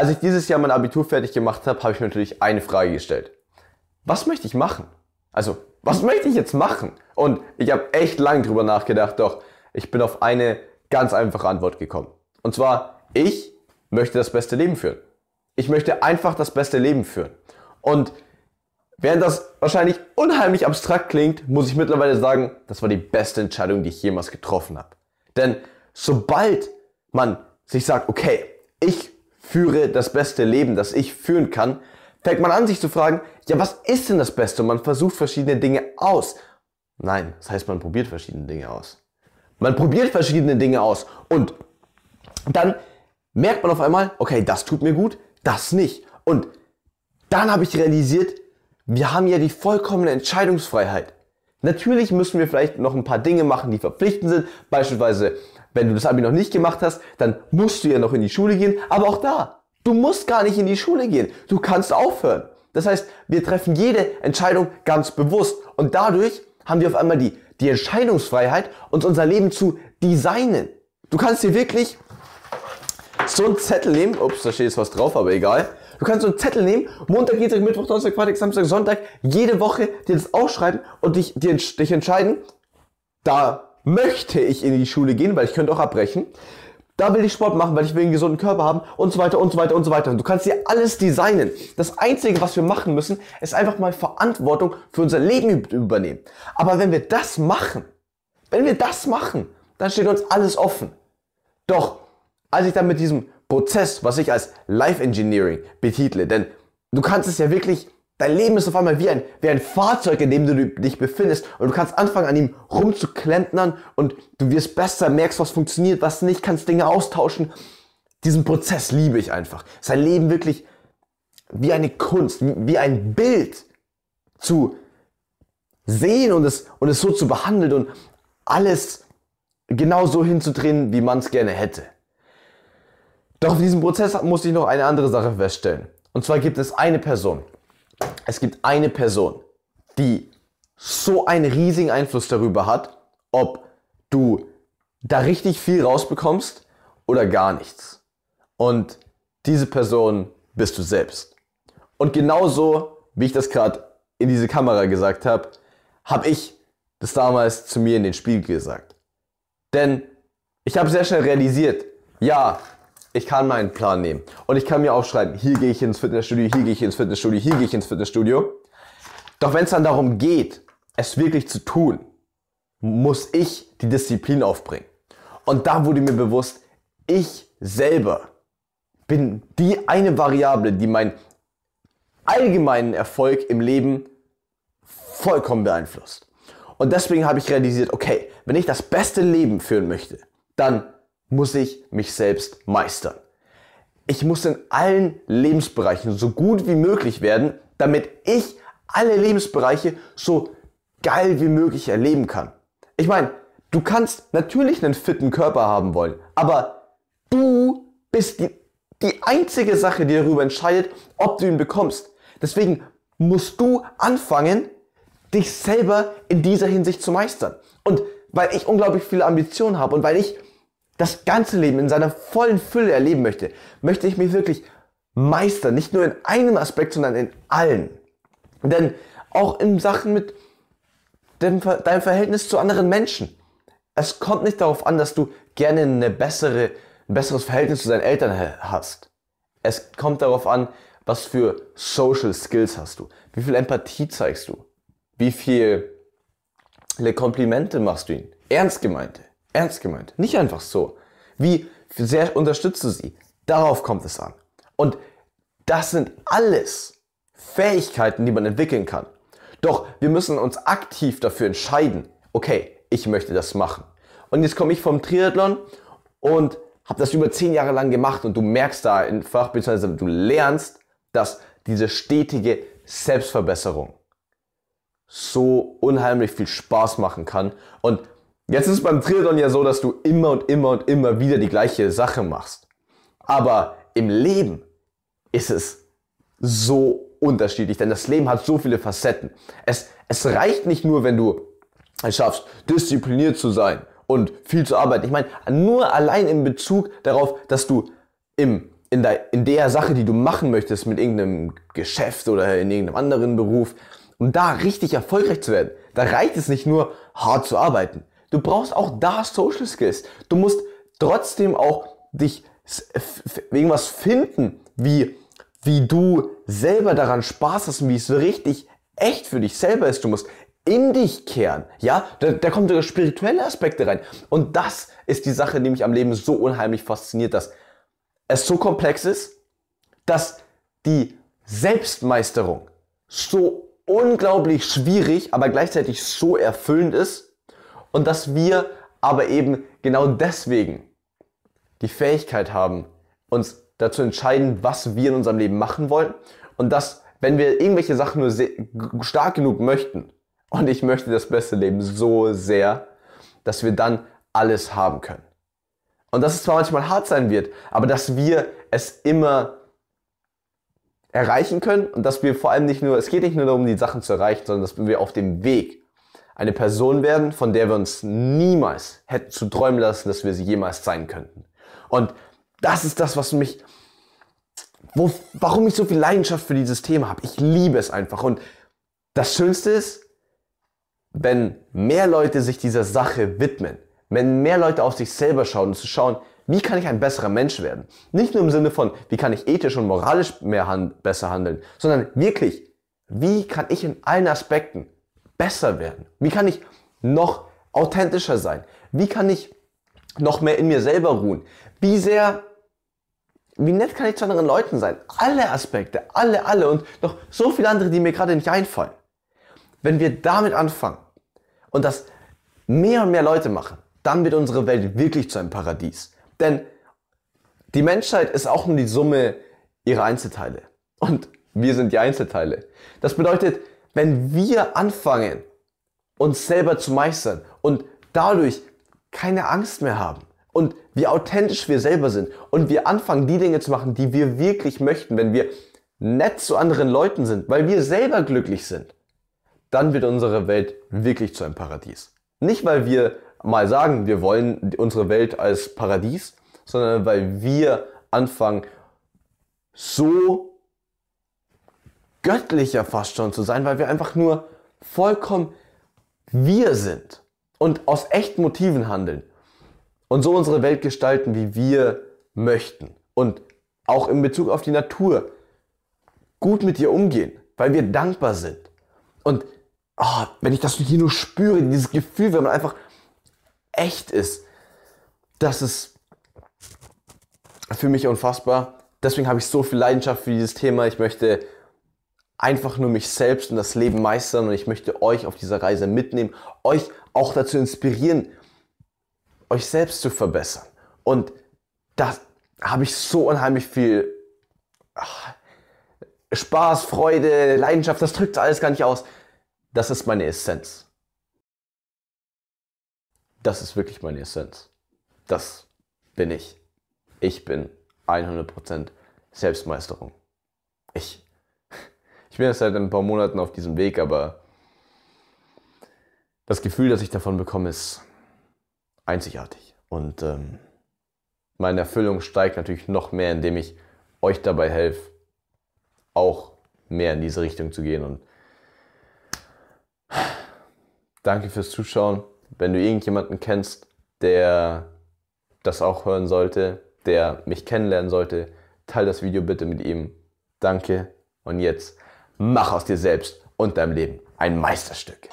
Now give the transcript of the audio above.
Als ich dieses Jahr mein Abitur fertig gemacht habe, habe ich mir natürlich eine Frage gestellt. Was möchte ich machen? Also, was möchte ich jetzt machen? Und ich habe echt lange drüber nachgedacht, doch ich bin auf eine ganz einfache Antwort gekommen. Und zwar, ich möchte das beste Leben führen. Ich möchte einfach das beste Leben führen. Und während das wahrscheinlich unheimlich abstrakt klingt, muss ich mittlerweile sagen, das war die beste Entscheidung, die ich jemals getroffen habe. Denn sobald man sich sagt, okay, ich führe das beste Leben, das ich führen kann, fängt man an, sich zu fragen, ja, was ist denn das Beste? Und man versucht verschiedene Dinge aus. Nein, das heißt, man probiert verschiedene Dinge aus. Man probiert verschiedene Dinge aus und dann merkt man auf einmal, okay, das tut mir gut, das nicht. Und dann habe ich realisiert, wir haben ja die vollkommene Entscheidungsfreiheit. Natürlich müssen wir vielleicht noch ein paar Dinge machen, die verpflichtend sind, beispielsweise wenn du das Abi noch nicht gemacht hast, dann musst du ja noch in die Schule gehen. Aber auch da, du musst gar nicht in die Schule gehen. Du kannst aufhören. Das heißt, wir treffen jede Entscheidung ganz bewusst. Und dadurch haben wir auf einmal die, die Entscheidungsfreiheit, uns unser Leben zu designen. Du kannst dir wirklich so einen Zettel nehmen. Ups, da steht jetzt was drauf, aber egal. Du kannst so einen Zettel nehmen, Montag, Dienstag, Mittwoch, Donnerstag, Freitag, Samstag, Sonntag, jede Woche dir das aufschreiben und dich, dir, dich entscheiden, da möchte ich in die Schule gehen, weil ich könnte auch abbrechen. Da will ich Sport machen, weil ich will einen gesunden Körper haben und so weiter und so weiter und so weiter. Du kannst dir alles designen. Das Einzige, was wir machen müssen, ist einfach mal Verantwortung für unser Leben übernehmen. Aber wenn wir das machen, wenn wir das machen, dann steht uns alles offen. Doch, als ich dann mit diesem Prozess, was ich als Life Engineering betitle, denn du kannst es ja wirklich Dein Leben ist auf einmal wie ein, wie ein Fahrzeug, in dem du dich befindest und du kannst anfangen, an ihm rumzuklempnern und du wirst besser, merkst, was funktioniert, was nicht, kannst Dinge austauschen. Diesen Prozess liebe ich einfach. Sein Leben wirklich wie eine Kunst, wie, ein Bild zu sehen und es, und es so zu behandeln und alles genau so hinzudrehen, wie man es gerne hätte. Doch in diesem Prozess musste ich noch eine andere Sache feststellen. Und zwar gibt es eine Person, es gibt eine Person, die so einen riesigen Einfluss darüber hat, ob du da richtig viel rausbekommst oder gar nichts. Und diese Person bist du selbst. Und genauso, wie ich das gerade in diese Kamera gesagt habe, habe ich das damals zu mir in den Spiegel gesagt. Denn ich habe sehr schnell realisiert, ja, ich kann meinen Plan nehmen. Und ich kann mir aufschreiben, hier gehe ich ins Fitnessstudio, hier gehe ich ins Fitnessstudio, hier gehe ich ins Fitnessstudio. Doch wenn es dann darum geht, es wirklich zu tun, muss ich die Disziplin aufbringen. Und da wurde mir bewusst, ich selber bin die eine Variable, die meinen allgemeinen Erfolg im Leben vollkommen beeinflusst. Und deswegen habe ich realisiert, okay, wenn ich das beste Leben führen möchte, dann muss ich mich selbst meistern. Ich muss in allen Lebensbereichen so gut wie möglich werden, damit ich alle Lebensbereiche so geil wie möglich erleben kann. Ich meine, du kannst natürlich einen fitten Körper haben wollen, aber du bist die, die einzige Sache, die darüber entscheidet, ob du ihn bekommst. Deswegen musst du anfangen, dich selber in dieser Hinsicht zu meistern. Und weil ich unglaublich viele Ambitionen habe und weil ich das ganze Leben in seiner vollen Fülle erleben möchte, möchte ich mich wirklich meistern. Nicht nur in einem Aspekt, sondern in allen. Denn auch in Sachen mit deinem Verhältnis zu anderen Menschen. Es kommt nicht darauf an, dass du gerne eine bessere, ein besseres Verhältnis zu deinen Eltern hast. Es kommt darauf an, was für Social Skills hast du? Wie viel Empathie zeigst du? Wie viele Komplimente machst du ihnen? Ernst gemeinte. Ernst gemeint. Nicht einfach so. Wie sehr unterstützt du sie? Darauf kommt es an. Und das sind alles Fähigkeiten, die man entwickeln kann. Doch wir müssen uns aktiv dafür entscheiden, okay, ich möchte das machen. Und jetzt komme ich vom Triathlon und habe das über zehn Jahre lang gemacht und du merkst da einfach, beziehungsweise du lernst, dass diese stetige Selbstverbesserung so unheimlich viel Spaß machen kann und Jetzt ist es beim Triathlon ja so, dass du immer und immer und immer wieder die gleiche Sache machst. Aber im Leben ist es so unterschiedlich, denn das Leben hat so viele Facetten. Es, es reicht nicht nur, wenn du es schaffst, diszipliniert zu sein und viel zu arbeiten. Ich meine, nur allein in Bezug darauf, dass du im, in, der, in der Sache, die du machen möchtest, mit irgendeinem Geschäft oder in irgendeinem anderen Beruf, um da richtig erfolgreich zu werden, da reicht es nicht nur, hart zu arbeiten. Du brauchst auch da Social Skills. Du musst trotzdem auch dich irgendwas finden, wie, wie du selber daran Spaß hast und wie es richtig echt für dich selber ist. Du musst in dich kehren. Ja, da, da kommen sogar spirituelle Aspekte rein. Und das ist die Sache, die mich am Leben so unheimlich fasziniert, dass es so komplex ist, dass die Selbstmeisterung so unglaublich schwierig, aber gleichzeitig so erfüllend ist, und dass wir aber eben genau deswegen die Fähigkeit haben, uns dazu entscheiden, was wir in unserem Leben machen wollen und dass, wenn wir irgendwelche Sachen nur stark genug möchten, und ich möchte das beste Leben so sehr, dass wir dann alles haben können. Und dass es zwar manchmal hart sein wird, aber dass wir es immer erreichen können und dass wir vor allem nicht nur, es geht nicht nur darum, die Sachen zu erreichen, sondern dass wir auf dem Weg eine Person werden, von der wir uns niemals hätten zu träumen lassen, dass wir sie jemals sein könnten. Und das ist das, was mich, wo, warum ich so viel Leidenschaft für dieses Thema habe. Ich liebe es einfach. Und das Schönste ist, wenn mehr Leute sich dieser Sache widmen, wenn mehr Leute auf sich selber schauen und zu schauen, wie kann ich ein besserer Mensch werden? Nicht nur im Sinne von, wie kann ich ethisch und moralisch mehr hand besser handeln, sondern wirklich, wie kann ich in allen Aspekten besser werden? Wie kann ich noch authentischer sein? Wie kann ich noch mehr in mir selber ruhen? Wie sehr, wie nett kann ich zu anderen Leuten sein? Alle Aspekte, alle, alle und noch so viele andere, die mir gerade nicht einfallen. Wenn wir damit anfangen und das mehr und mehr Leute machen, dann wird unsere Welt wirklich zu einem Paradies. Denn die Menschheit ist auch nur die Summe ihrer Einzelteile. Und wir sind die Einzelteile. Das bedeutet, wenn wir anfangen, uns selber zu meistern und dadurch keine Angst mehr haben und wie authentisch wir selber sind und wir anfangen, die Dinge zu machen, die wir wirklich möchten, wenn wir nett zu anderen Leuten sind, weil wir selber glücklich sind, dann wird unsere Welt wirklich zu einem Paradies. Nicht, weil wir mal sagen, wir wollen unsere Welt als Paradies, sondern weil wir anfangen, so göttlicher fast schon zu sein, weil wir einfach nur vollkommen wir sind und aus echten Motiven handeln und so unsere Welt gestalten, wie wir möchten und auch in Bezug auf die Natur gut mit ihr umgehen, weil wir dankbar sind. Und oh, wenn ich das hier nur spüre, dieses Gefühl, wenn man einfach echt ist, das ist für mich unfassbar. Deswegen habe ich so viel Leidenschaft für dieses Thema. Ich möchte einfach nur mich selbst und das Leben meistern und ich möchte euch auf dieser Reise mitnehmen, euch auch dazu inspirieren, euch selbst zu verbessern. Und da habe ich so unheimlich viel ach, Spaß, Freude, Leidenschaft, das drückt alles gar nicht aus. Das ist meine Essenz. Das ist wirklich meine Essenz. Das bin ich. Ich bin 100% Selbstmeisterung. Ich ich bin jetzt seit ein paar Monaten auf diesem Weg, aber das Gefühl, das ich davon bekomme, ist einzigartig. Und ähm, meine Erfüllung steigt natürlich noch mehr, indem ich euch dabei helfe, auch mehr in diese Richtung zu gehen. Und danke fürs Zuschauen. Wenn du irgendjemanden kennst, der das auch hören sollte, der mich kennenlernen sollte, teile das Video bitte mit ihm. Danke und jetzt Mach aus dir selbst und deinem Leben ein Meisterstück.